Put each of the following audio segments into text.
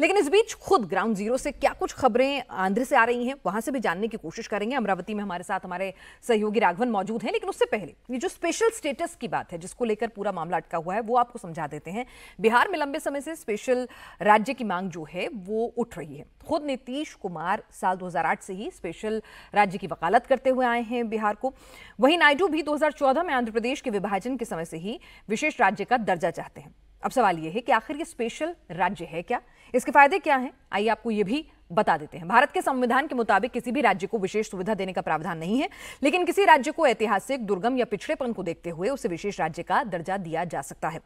लेकिन इस बीच खुद ग्राउंड जीरो से क्या कुछ खबरें आंध्र से आ रही हैं वहां से भी जानने की कोशिश करेंगे अमरावती में हमारे साथ हमारे सहयोगी राघवन मौजूद हैं लेकिन उससे पहले ये जो स्पेशल स्टेटस की बात है जिसको लेकर पूरा मामला अटका हुआ है वो आपको समझा देते हैं बिहार में लंबे समय से स्पेशल राज्य की मांग जो है वो उठ रही है खुद नीतीश कुमार साल दो से ही स्पेशल राज्य की वकालत करते हुए आए हैं बिहार को वहीं नायडू भी दो में आंध्र प्रदेश के विभाजन के समय से ही विशेष राज्य का दर्जा चाहते हैं अब सवाल यह है कि आखिर ये स्पेशल राज्य है क्या इसके फायदे क्या हैं आइए आपको ये भी बता देते हैं भारत के संविधान के मुताबिक किसी भी राज्य को विशेष सुविधा देने का प्रावधान नहीं है लेकिन किसी राज्य को ऐतिहासिक दुर्गम या पिछड़ेपन को देखते हुए उसे विशेष राज्य का दर्जा दिया जा सकता है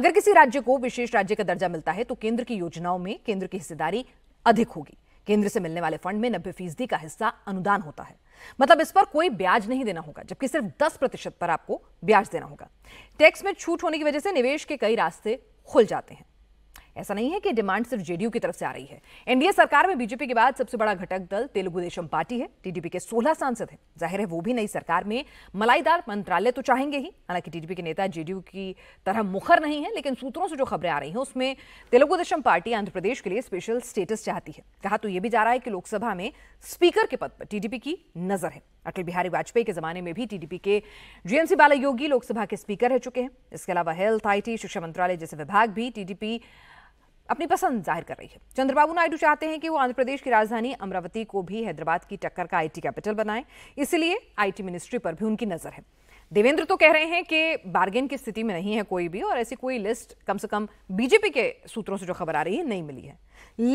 अगर किसी राज्य को विशेष राज्य का दर्जा मिलता है तो केंद्र की योजनाओं में केंद्र की हिस्सेदारी अधिक होगी केंद्र से मिलने वाले फंड में नब्बे फीसदी का हिस्सा अनुदान होता है मतलब इस पर कोई ब्याज नहीं देना होगा जबकि सिर्फ दस प्रतिशत पर आपको ब्याज देना होगा टैक्स में छूट होने की वजह से निवेश के कई रास्ते खुल जाते हैं ऐसा नहीं है कि डिमांड सिर्फ जेडीयू की तरफ से आ रही है एनडीए सरकार में बीजेपी के बाद सबसे बड़ा घटक दल तेलुगु देशम पार्टी है टीडीपी के 16 सांसद हैं जाहिर है वो भी नई सरकार में मलाईदार मंत्रालय तो चाहेंगे ही हालांकि टीडीपी के नेता जेडीयू की तरह मुखर नहीं है लेकिन सूत्रों से जो खबरें आ रही हैं उसमें तेलुगु देशम पार्टी आंध्र प्रदेश के लिए स्पेशल स्टेटस चाहती है कहा तो यह भी जा रहा है कि लोकसभा में स्पीकर के पद पर टीडीपी की नजर है अटल बिहारी वाजपेयी के जमाने में भी टीडीपी के जीएमसी बाला योगी लोकसभा के स्पीकर रह है चुके हैं इसके अलावा हेल्थ आईटी शिक्षा मंत्रालय जैसे विभाग भी टीडीपी अपनी पसंद जाहिर कर रही है चंद्रबाबू नायडू चाहते हैं कि वो आंध्र प्रदेश की राजधानी अमरावती को भी हैदराबाद की टक्कर का आईटी कैपिटल बनाए इसलिए आईटी मिनिस्ट्री पर भी उनकी नज़र है देवेंद्र तो कह रहे हैं कि बार्गेन की स्थिति में नहीं है कोई भी और ऐसी कोई लिस्ट कम से कम बीजेपी के सूत्रों से जो खबर आ रही है नहीं मिली है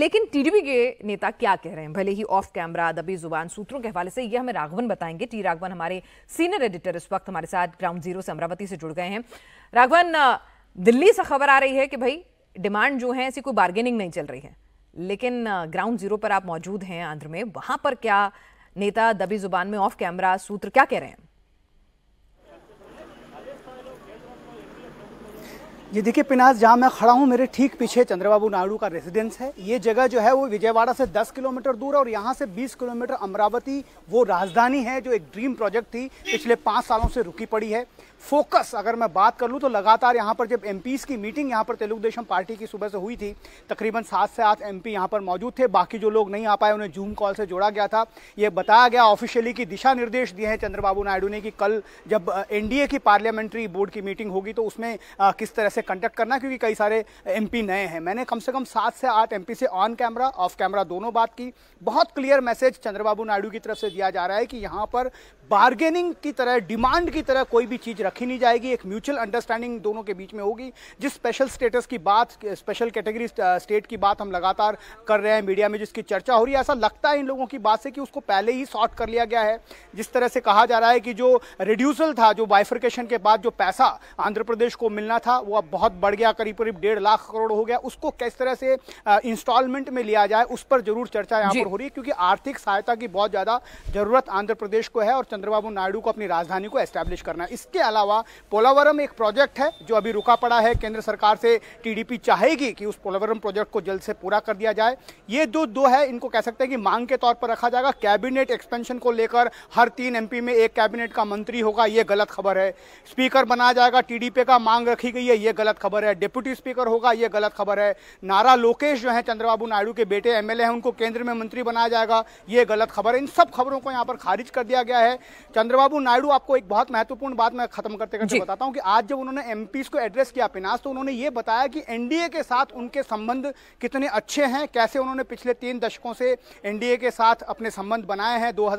लेकिन टीडीपी के नेता क्या कह रहे हैं भले ही ऑफ कैमरा दबी जुबान सूत्रों के हवाले से ये हमें राघवन बताएंगे टी राघवन हमारे सीनियर एडिटर इस वक्त हमारे साथ ग्राउंड जीरो से अमरावती से जुड़ गए हैं राघवन दिल्ली से खबर आ रही है कि भाई डिमांड जो है ऐसी कोई बार्गेनिंग नहीं चल रही है लेकिन ग्राउंड जीरो पर आप मौजूद हैं आंध्र में वहाँ पर क्या नेता दबी जुबान में ऑफ कैमरा सूत्र क्या कह रहे हैं ये देखिए पिनास जहाँ मैं खड़ा हूँ मेरे ठीक पीछे चंद्रबाबू नायडू का रेजिडेंस है ये जगह जो है वो विजयवाड़ा से 10 किलोमीटर दूर है और यहाँ से 20 किलोमीटर अमरावती वो राजधानी है जो एक ड्रीम प्रोजेक्ट थी पिछले पाँच सालों से रुकी पड़ी है फोकस अगर मैं बात कर लूँ तो लगातार यहाँ पर जब एम की मीटिंग यहाँ पर तेलुगु देशम पार्टी की सुबह से हुई थी तकरीबन सात से आठ एम पी यहाँ पर मौजूद थे बाकी जो लोग नहीं आ पाए उन्हें जूम कॉल से जोड़ा गया था ये बताया गया ऑफिशियली कि दिशा निर्देश दिए हैं चंद्रबाबू नायडू ने कि कल जब एनडीए की पार्लियामेंट्री बोर्ड की मीटिंग होगी तो उसमें किस तरह से से कंटेक्ट करना क्योंकि कई सारे एम नए हैं मैंने कम से कम सात से आठ एम से ऑन कैमरा ऑफ कैमरा दोनों बात की बहुत क्लियर मैसेज चंद्रबाबू नायडू की तरफ से दिया जा रहा है कि यहाँ पर बार्गेनिंग की तरह डिमांड की तरह कोई भी चीज़ रखी नहीं जाएगी एक म्यूचुअल अंडरस्टैंडिंग दोनों के बीच में होगी जिस स्पेशल स्टेटस की बात स्पेशल कैटेगरी स्टेट की बात हम लगातार कर रहे हैं मीडिया में जिसकी चर्चा हो रही है ऐसा लगता है इन लोगों की बात से कि उसको पहले ही सॉर्ट कर लिया गया है जिस तरह से कहा जा रहा है कि जो रिड्यूसल था जो बाइफर्केशन के बाद जो पैसा आंध्र प्रदेश को मिलना था वो अब बहुत बढ़ गया करीब करीब डेढ़ लाख करोड़ हो गया उसको किस तरह से इंस्टॉलमेंट में लिया जाए उस पर जरूर चर्चा यहाँ पर हो रही है क्योंकि आर्थिक सहायता की बहुत ज़्यादा जरूरत आंध्र प्रदेश को है और चंद्रबाबू नायडू को अपनी राजधानी को एस्टैब्लिश करना है इसके अलावा पोलावरम एक प्रोजेक्ट है जो अभी रुका पड़ा है केंद्र सरकार से टीडीपी चाहेगी कि उस पोलावरम प्रोजेक्ट को जल्द से पूरा कर दिया जाए ये जो दो, दो है इनको कह सकते हैं कि मांग के तौर पर रखा जाएगा कैबिनेट एक्सपेंशन को लेकर हर तीन एमपी में एक कैबिनेट का मंत्री होगा यह गलत खबर है स्पीकर बनाया जाएगा टीडीपी का मांग रखी गई है ये गलत खबर है डिप्यूटी स्पीकर होगा ये गलत खबर है नारा लोकेश जो है चंद्रबाबू नायडू के बेटे एमएलए हैं उनको केंद्र में मंत्री बनाया जाएगा ये गलत खबर है इन सब खबरों को यहाँ पर खारिज कर दिया गया है चंद्रबाबू नायडू आपको एक बहुत महत्वपूर्ण बात मैं खत्म करते करते बताता हूँ कि आज जब उन्होंने एम को एड्रेस किया पिनास तो उन्होंने ये बताया कि एनडीए के साथ उनके संबंध कितने अच्छे हैं कैसे उन्होंने पिछले तीन दशकों से एनडीए के साथ अपने संबंध बनाए हैं दो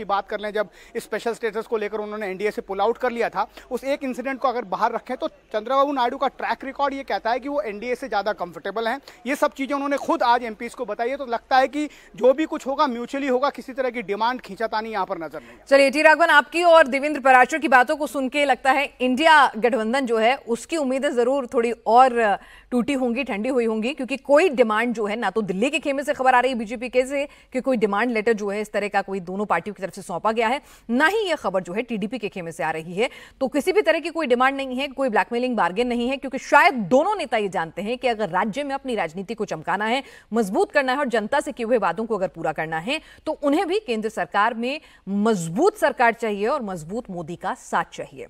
की बात कर लें जब स्पेशल स्टेटस को लेकर उन्होंने एनडीए से पुल आउट कर लिया था उस एक इंसिडेंट को अगर बाहर रखें तो चंद्रबाबू नायडू का ट्रैक रिकॉर्ड ये कहता है कि वो एनडीए से ज़्यादा कंफर्टेबल हैं ये सब चीज़ें उन्होंने खुद आज एम को बताई है तो लगता है कि जो भी कुछ होगा म्यूचुअली होगा किसी तरह की डिमांड खींचातानी यहाँ पर नजर नहीं चलिए टी राघवन आपकी और देवेंद्र पराशर की बातों को सुन के लगता है इंडिया गठबंधन जो है उसकी उम्मीदें ज़रूर थोड़ी और टूटी होंगी ठंडी हुई होंगी क्योंकि कोई डिमांड जो है ना तो दिल्ली के खेमे से खबर आ रही है बीजेपी के से कि कोई डिमांड लेटर जो है इस तरह का कोई दोनों पार्टियों की तरफ से सौंपा गया है ना ही यह खबर जो है टीडीपी के खेमे से आ रही है तो किसी भी तरह की कोई डिमांड नहीं है कोई ब्लैकमेलिंग बार्गेन नहीं नहीं है क्योंकि शायद दोनों नेता ये जानते हैं कि अगर राज्य में अपनी राजनीति को चमकाना है मजबूत करना है और जनता से किए हुए वादों को अगर पूरा करना है तो उन्हें भी केंद्र सरकार में मजबूत सरकार चाहिए और मजबूत मोदी का साथ चाहिए